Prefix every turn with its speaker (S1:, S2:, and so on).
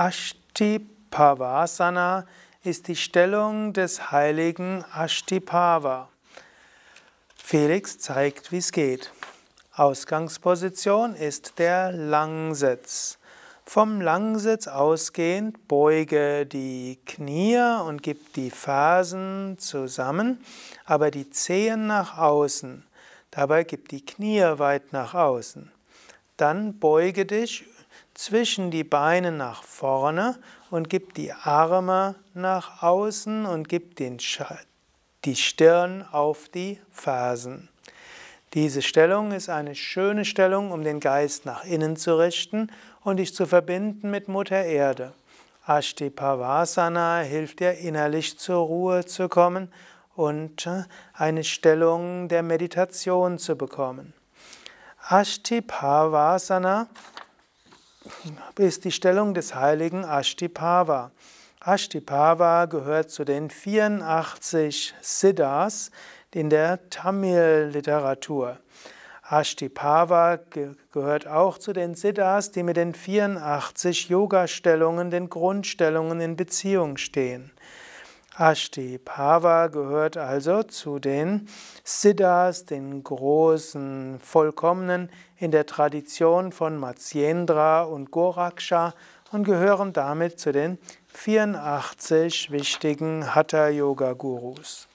S1: Ashtipavasana ist die Stellung des heiligen Ashtipava. Felix zeigt, wie es geht. Ausgangsposition ist der Langsitz. Vom Langsitz ausgehend beuge die Knie und gib die Fersen zusammen, aber die Zehen nach außen. Dabei gib die Knie weit nach außen. Dann beuge dich zwischen die Beine nach vorne und gib die Arme nach außen und gib den Sch die Stirn auf die Fersen. Diese Stellung ist eine schöne Stellung, um den Geist nach innen zu richten und dich zu verbinden mit Mutter Erde. Ashtipavasana hilft dir innerlich zur Ruhe zu kommen und äh, eine Stellung der Meditation zu bekommen. Ashtipavasana ist die Stellung des heiligen Ashtipava. Ashtipava gehört zu den 84 Siddhas in der Tamil-Literatur. Ashtipava gehört auch zu den Siddhas, die mit den 84 Yoga-Stellungen, den Grundstellungen in Beziehung stehen. Ashti Ashtipava gehört also zu den Siddhas, den großen Vollkommenen in der Tradition von Matsyendra und Goraksha und gehören damit zu den 84 wichtigen Hatha-Yoga-Gurus.